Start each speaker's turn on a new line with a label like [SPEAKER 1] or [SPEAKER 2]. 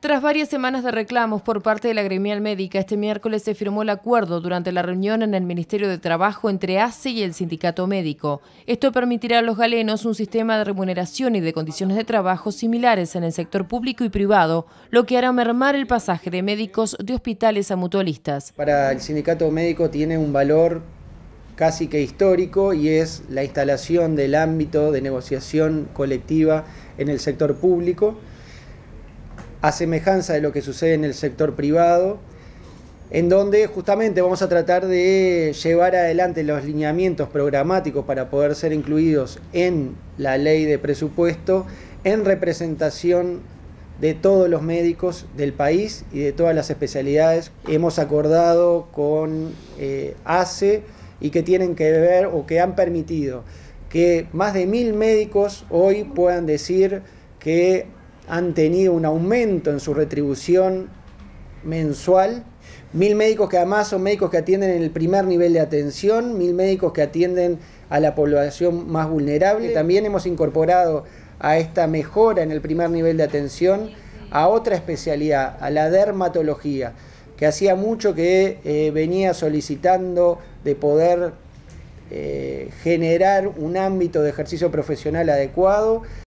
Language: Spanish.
[SPEAKER 1] Tras varias semanas de reclamos por parte de la gremial médica, este miércoles se firmó el acuerdo durante la reunión en el Ministerio de Trabajo entre ACE y el Sindicato Médico. Esto permitirá a los galenos un sistema de remuneración y de condiciones de trabajo similares en el sector público y privado, lo que hará mermar el pasaje de médicos de hospitales a mutualistas.
[SPEAKER 2] Para el Sindicato Médico tiene un valor casi que histórico y es la instalación del ámbito de negociación colectiva en el sector público a semejanza de lo que sucede en el sector privado, en donde justamente vamos a tratar de llevar adelante los lineamientos programáticos para poder ser incluidos en la ley de presupuesto en representación de todos los médicos del país y de todas las especialidades. Hemos acordado con eh, ACE y que tienen que ver o que han permitido que más de mil médicos hoy puedan decir que han tenido un aumento en su retribución mensual. Mil médicos que además son médicos que atienden en el primer nivel de atención, mil médicos que atienden a la población más vulnerable. También hemos incorporado a esta mejora en el primer nivel de atención a otra especialidad, a la dermatología, que hacía mucho que eh, venía solicitando de poder eh, generar un ámbito de ejercicio profesional adecuado.